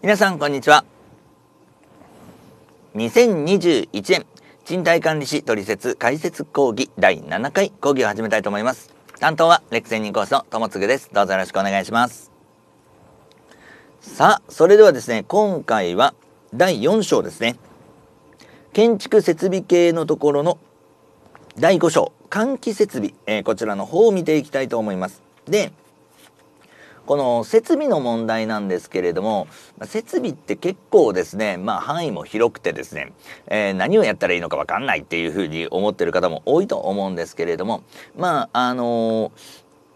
皆さんこんにちは2021年賃貸管理士取説解説講義第7回講義を始めたいと思います担当はレクセンニコースの友もですどうぞよろしくお願いしますさあそれではですね今回は第4章ですね建築設備系のところの第5章換気設備、えー、こちらの方を見ていきたいと思いますでこの設備の問題なんですけれども、設備って結構ですね、まあ範囲も広くてですね、えー、何をやったらいいのかわかんないっていうふうに思ってる方も多いと思うんですけれども、まああのー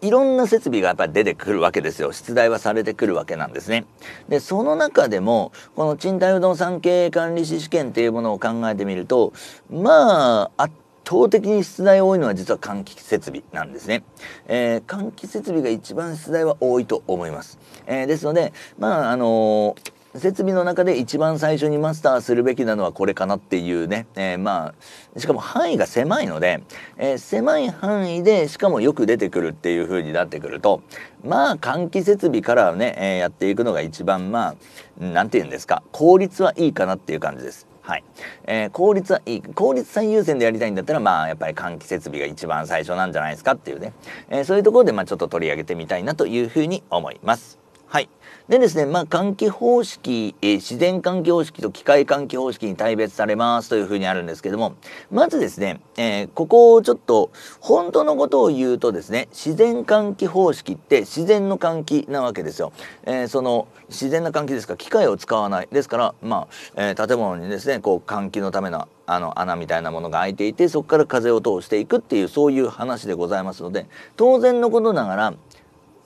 いろんな設備がやっぱり出てくるわけですよ出題はされてくるわけなんですねでその中でもこの賃貸不動産経営管理士試験っていうものを考えてみるとまあ圧倒的に出題多いのは実は換気設備なんですね。えー、換気設備が一番出題は多いと思います。えー、ですので、まあ、あのー設備の中で一番最初にマスターするべきなのはこれかなっていうね、えー、まあしかも範囲が狭いので、えー、狭い範囲でしかもよく出てくるっていう風になってくるとまあ換気設備からね、えー、やっていくのが一番まあ何て言うんですか効率はいいかなっていう感じです。はい、えー、効率は効率最優先でやりたいんだったらまあやっぱり換気設備が一番最初なんじゃないですかっていうね、えー、そういうところでまあちょっと取り上げてみたいなというふうに思います。はい、でですね、まあ、換気方式、えー、自然換気方式と機械換気方式に大別されますというふうにあるんですけどもまずですね、えー、ここをちょっと本当のことを言うとですね自然換気方式って自然の換気なわけですよ。えー、その自然な換気ですから機械を使わないですから、まあえ建物にですねこう換気のためのあの穴みたいなものが開いていてそこから風を通していくっていうそういう話でございますので当然のことながら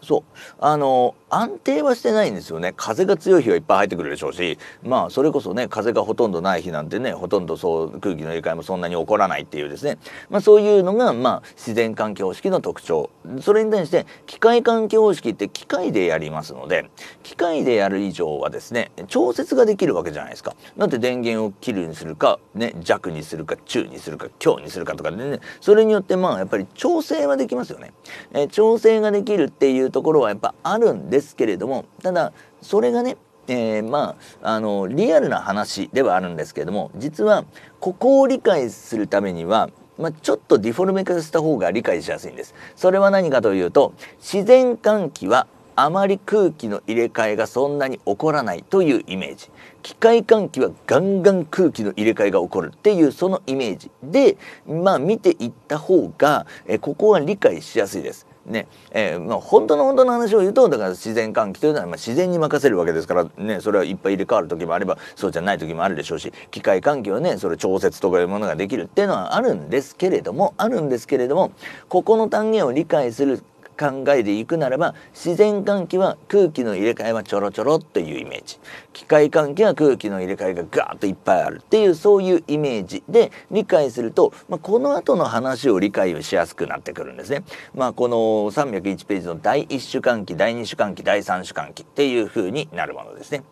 そうあの安定はしてないんですよね風が強い日はいっぱい入ってくるでしょうしまあそれこそね風がほとんどない日なんてねほとんどそう空気の入れ替えもそんなに起こらないっていうですね、まあ、そういうのが、まあ、自然環境方式の特徴それに対して機械環境方式って機械でやりますので機械でやる以上はですね調節ができるわけじゃないですかだって電源を切るにするか、ね、弱にするか中にするか強にするかとかでねそれによってまあやっぱり調整はできますよね。え調整ができるっていういうところはやっぱあるんですけれどもただそれがねえー、まああのリアルな話ではあるんですけれども実はここを理解するためには、まあ、ちょっとディフォルメ化した方が理解しやすいんです。それは何かというと自然換気はあまり空気の入れ替えがそんなに起こらないというイメージ機械換気はガンガン空気の入れ替えが起こるっていうそのイメージでまあ見ていった方がえここは理解しやすいですねえー、まあ、本当の本当の話を言うとだから自然換気というのは、ま自然に任せるわけですから、ね、それはいっぱい入れ替わる時もあればそうじゃない時もあるでしょうし機械換気はねそれ調節とかいうものができるっていうのはあるんですけれどもあるんですけれどもここの単元を理解する考えでいくならば自然換気は空気の入れ替えはちょろちょろっていうイメージ機械換気は空気の入れ替えがガーッといっぱいあるっていうそういうイメージで理解すると、まあ、この後の話を理解をしやすくなってくるんですね。まあ、この301ページの第1種換気第2種換気第3種換気っていう風になるものですね。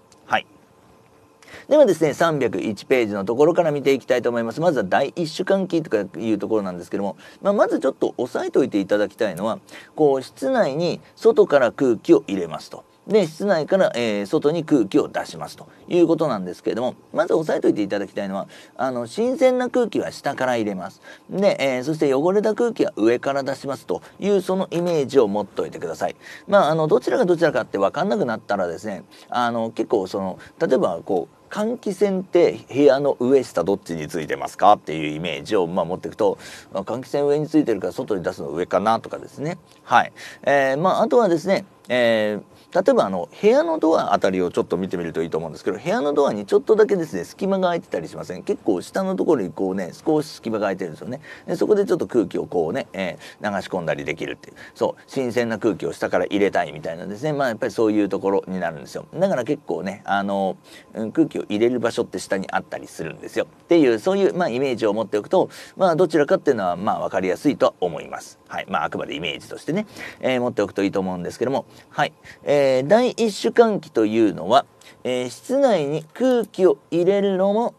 ではですね301ページのところから見ていきたいと思いますまずは第1週間期とかいうところなんですけども、まあ、まずちょっと押さえておいていただきたいのはこう室内に外から空気を入れますとで室内から、えー、外に空気を出しますということなんですけれどもまず押さえといていただきたいのはあの新鮮な空気は下から入れますで、えー、そして汚れた空気は上から出しますというそのイメージを持っておいてくださいまああのどちらがどちらかって分かんなくなったらですねあの結構その例えばこう換気扇って部屋の上下どっちについてますかっていうイメージをまあ持っていくと換気扇上についてるから外に出すの上かなとかですねはい、えー、まああとはですねえー例えばあの部屋のドアあたりをちょっと見てみるといいと思うんですけど部屋のドアにちょっとだけですね隙間が空いてたりしません結構下のところにこうね少し隙間が空いてるんですよねでそこでちょっと空気をこうね、えー、流し込んだりできるっていうそう新鮮な空気を下から入れたいみたいなですねまあやっぱりそういうところになるんですよだから結構ねあの、うん、空気を入れる場所って下にあったりするんですよっていうそういうまあイメージを持っておくとまあどちらかっていうのはまあ分かりやすいとは思いますはいまああくまでイメージとしてね、えー、持っておくといいと思うんですけどもはい、えーえー、第一種換気というのは、えー、室内に空気を入れるのも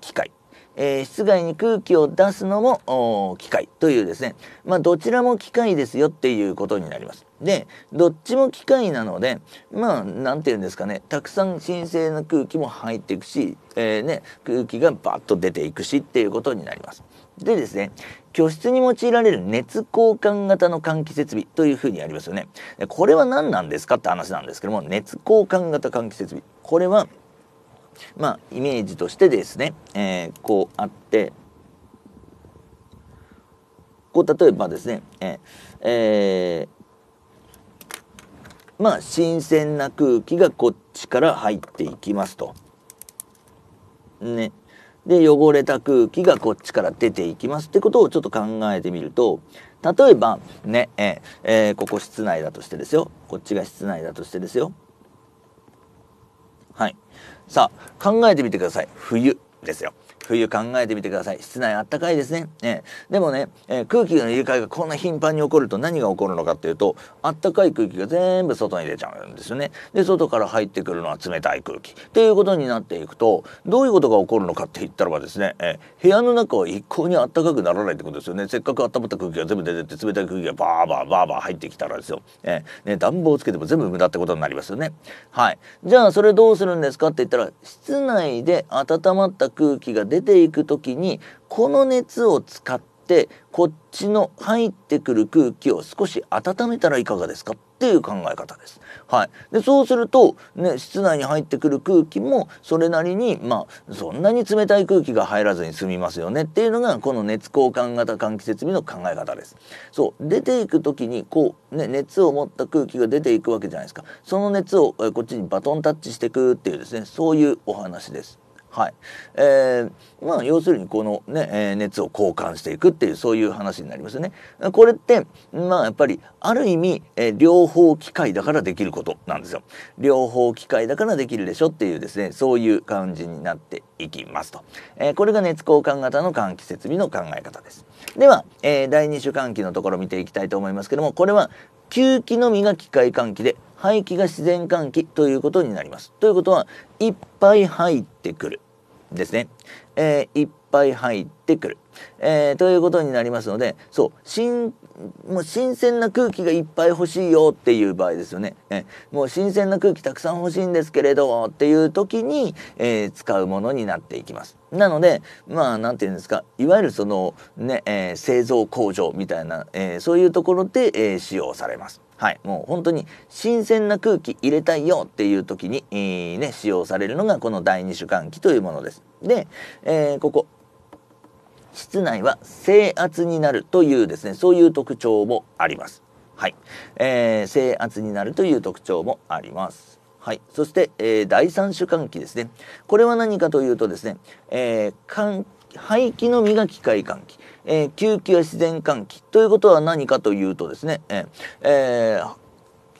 機械、えー、室外に空気を出すのも機械というですね、まあ、どちらも機械ですよっていうことになります。でどっちも機械なのでまあ何て言うんですかねたくさん神聖な空気も入っていくし、えーね、空気がバッと出ていくしっていうことになります。でですね、居室に用いられる熱交換型の換気設備というふうにありますよね。これは何なんですかって話なんですけども熱交換型換気設備これはまあイメージとしてですね、えー、こうあってこう例えばですね、えー、えーまあ新鮮な空気がこっちから入っていきますと。ね。で汚れた空気がこっちから出ていきますってことをちょっと考えてみると例えばねええー、ここ室内だとしてですよこっちが室内だとしてですよはいさあ考えてみてください冬ですよ冬考えてみてください。室内あったかいですね。ねでもね、えー、空気の入れ替えがこんな頻繁に起こると何が起こるのかっていうと、あったかい空気が全部外に出ちゃうんですよね。で、外から入ってくるのは冷たい空気。っていうことになっていくと、どういうことが起こるのかって言ったらばですね、えー、部屋の中は一向にあったかくならないってことですよね。せっかく温まった空気が全部出てって、冷たい空気がバーバーバーバー入ってきたらですよ。えー、ね、暖房つけても全部無駄ってことになりますよね。はい。じゃあ、それどうするんですかって言ったら、室内で温まった空気が出ていく時にこの熱を使ってこっちの入ってくる空気を少し温めたらいかがですかっていう考え方です。はい、でそうすると、ね、室内に入ってくる空気もそれなりに、まあ、そんなに冷たい空気が入らずに済みますよねっていうのがこの熱交換型換気設備の考え方です。そう出ていく時にこう、ね、熱を持った空気が出ていくわけじゃないですかその熱をえこっちにバトンタッチしてくっていうですねそういうお話です。はいえーまあ、要するにこのね、えー、熱を交換していくっていうそういう話になりますよね。これって、まあ、やっぱりある意味、えー、両方機械だからできることなんですよ。両方機械だからできるでしょっていうですねそういう感じになっていきますと。えー、これが熱交換型の換気設備の考え方です。では、えー、第2種換気のところ見ていきたいと思いますけどもこれは吸気のみが機械換気で排気が自然換気ということになりますということはいっぱい入ってくるですね、えー、いっぱい入ってくる。えー、ということになりますので、そう、新、もう新鮮な空気がいっぱい欲しいよっていう場合ですよね。えもう新鮮な空気たくさん欲しいんですけれどっていう時に、えー、使うものになっていきます。なので、まあ、なんていうんですか、いわゆるそのね、えー、製造工場みたいな、えそういうところで、え使用されます。はい、もう本当に新鮮な空気入れたいよっていう時に、えー、ね、使用されるのがこの第二種換気というものです。で、えー、ここ室内は制圧になるというですね、そういう特徴もあります。はい。えー、制圧になるという特徴もあります。はい。そして、えー、第三種換気ですね。これは何かというとですね、えー、排気のみが機械換気、えー、吸気は自然換気ということは何かというとですね、えーえ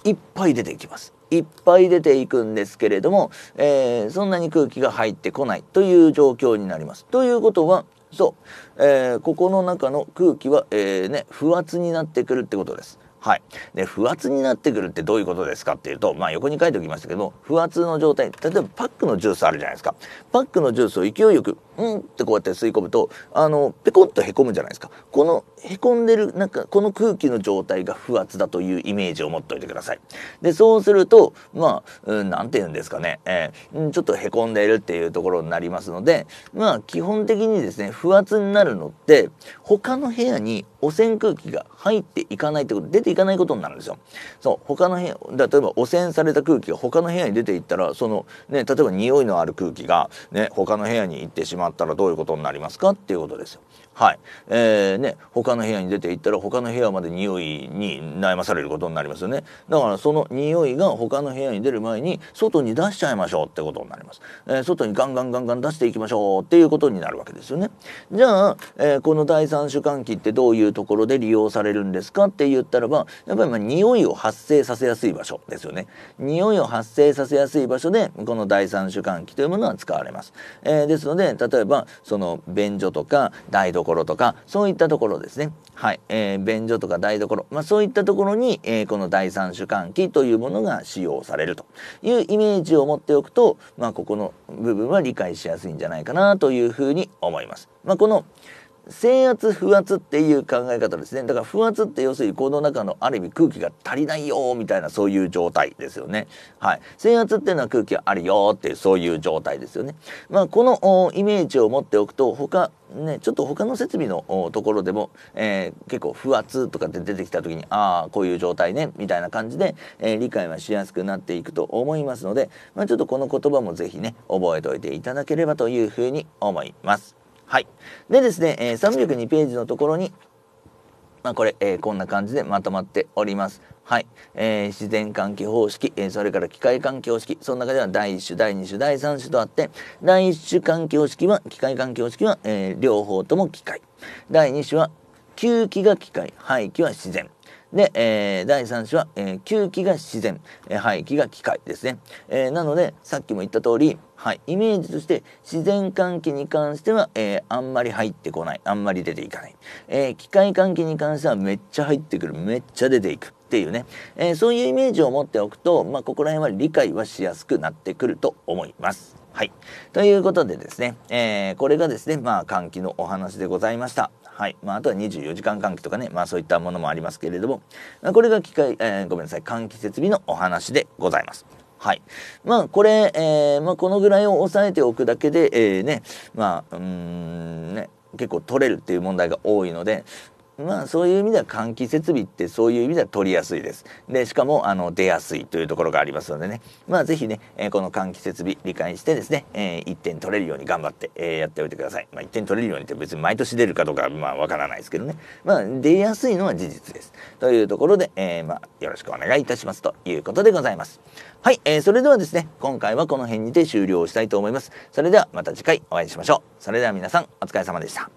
ー、いっぱい出てきます。いっぱい出ていくんですけれども、えー、そんなに空気が入ってこないという状況になります。ということはそう、えー、ここの中の空気は、えー、ね、不圧になってくるってことです。はい、で不圧になってくるってどういうことですかっていうと、まあ、横に書いておきましたけど不圧の状態例えばパックのジュースあるじゃないですかパックのジュースを勢いよくうんってこうやって吸い込むとあのペコッとへこむじゃないですかこのへこんでるなんかこの空気の状態が不圧だというイメージを持っておいてくださいでそうするとまあ何、うん、なんて言うんですかね、えー、ちょっとへこんでるっていうところになりますのでまあ基本的にですね不圧になるのって他の部屋に汚染空気が入っていかないってこと出ていかないことになるんですよそう他の部屋例えば汚染された空気が他の部屋に出ていったらそのね例えば匂いのある空気がね他の部屋に行ってしまうったらどういうことになりますかっていうことですよ。はいえーね、他の部屋に出ていったら他の部屋まで匂いに悩まされることになりますよねだからその匂いが他の部屋に出る前に外に出しちゃいましょうってことになります、えー、外にガンガンガンガン出していきましょうっていうことになるわけですよねじゃあ、えー、この第三種換気ってどういうところで利用されるんですかって言ったらばやっぱりまあ匂いを発生させやすい場所ですよね匂いを発生させやすい場所でこの第三種換気というものは使われます、えー、ですので例えばその便所とか台所ところとかそういったところですね、はいえー、便所とか台所、まあ、そういったところに、えー、この第三種換気というものが使用されるというイメージを持っておくと、まあ、ここの部分は理解しやすいんじゃないかなというふうに思います。まあ、この制圧不圧っていう考え方ですねだから不圧って要するにこの中のある意味空気が足りないよみたいなそういう状態ですよねはい制圧っていうのは空気があるよっていうそういう状態ですよねまあこのイメージを持っておくと他ねちょっと他の設備のところでも、えー、結構不圧とかで出てきた時にああこういう状態ねみたいな感じで、えー、理解はしやすくなっていくと思いますので、まあ、ちょっとこの言葉もぜひね覚えておいていただければというふうに思います。はい。でですね、えー、302ページのところに、まあ、これ、えー、こんな感じでまとまっております。はい、えー、自然換気方式、えー、それから機械換気方式その中では第1種第2種第3種とあって第1種換気方式は機械換気方式は、えー、両方とも機械第2種は吸気が機械排気は自然で、えー、第3種は、えー、吸気が自然、えー、排気が機械ですね、えー、なのでさっきも言った通り、はい、イメージとして自然換気に関しては、えー、あんまり入ってこないあんまり出ていかない、えー、機械換気に関してはめっちゃ入ってくるめっちゃ出ていくっていうね、えー、そういうイメージを持っておくと、まあ、ここら辺は理解はしやすくなってくると思います。はい。ということでですね、えー、これがですね、まあ、換気のお話でございました。はい。まあ、あとは24時間換気とかね、まあそういったものもありますけれども、これが機械、えー、ごめんなさい、換気設備のお話でございます。はい。まあ、これ、えー、まあ、このぐらいを抑えておくだけで、えー、ね、まあ、うん、ね、結構取れるっていう問題が多いので、まあそういう意味では換気設備ってそういう意味では取りやすいです。でしかもあの出やすいというところがありますのでねまあ是非ね、えー、この換気設備理解してですね、えー、1点取れるように頑張って、えー、やっておいてください。まあ、1点取れるようにって別に毎年出るかどうかまあわからないですけどねまあ出やすいのは事実です。というところで、えまあ、よろしくお願いいたしますということでございます。はい、えー、それではですね今回はこの辺にて終了したいと思います。それではまた次回お会いしましょう。それでは皆さんお疲れ様でした。